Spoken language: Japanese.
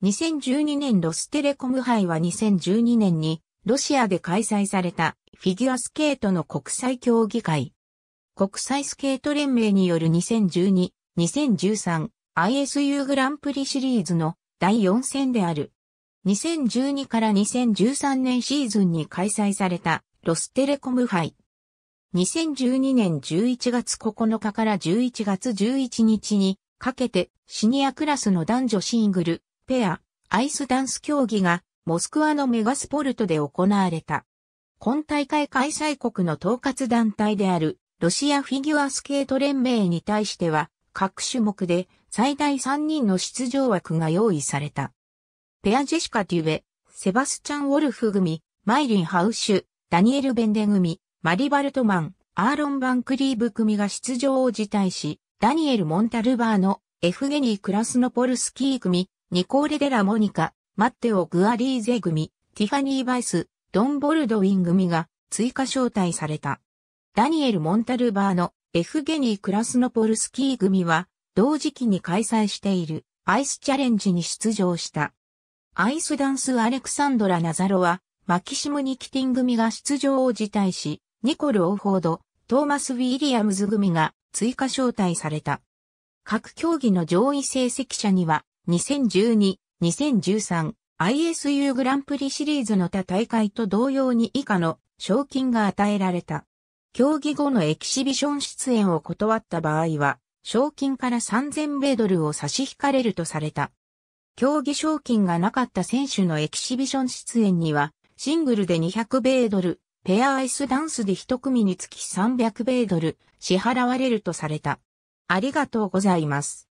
2012年ロステレコム杯は2012年にロシアで開催されたフィギュアスケートの国際競技会。国際スケート連盟による2012、2013 ISU グランプリシリーズの第4戦である。2012から2013年シーズンに開催されたロステレコム杯。2012年11月9日から11月11日にかけてシニアクラスの男女シングルペア、アイスダンス競技がモスクワのメガスポルトで行われた。今大会開催国の統括団体であるロシアフィギュアスケート連盟に対しては各種目で最大3人の出場枠が用意された。ペアジェシカ・デュベ、セバスチャン・ウォルフ組、マイリン・ハウシュ、ダニエル・ベンデ組、マリバルトマン、アーロン・バンクリーブ組が出場を辞退し、ダニエル・モンタルバーのエフゲニー・クラスノポルスキー組、ニコーレ・デラ・モニカ、マッテオ・グアリーゼ組、ティファニー・バイス、ドン・ボルドウィン組が追加招待された。ダニエル・モンタルバーのエフゲニー・クラスノポルスキー組は同時期に開催しているアイスチャレンジに出場した。アイスダンス・アレクサンドラ・ナザロはマキシム・ニキティン組が出場を辞退し、ニコル・オーフォード、トーマス・ウィリアムズ組が追加招待された。各競技の上位成績者には2012-2013 ISU グランプリシリーズの他大会と同様に以下の賞金が与えられた。競技後のエキシビション出演を断った場合は、賞金から3000米ドルを差し引かれるとされた。競技賞金がなかった選手のエキシビション出演には、シングルで200米ドル、ペアアイスダンスで一組につき300米ドル支払われるとされた。ありがとうございます。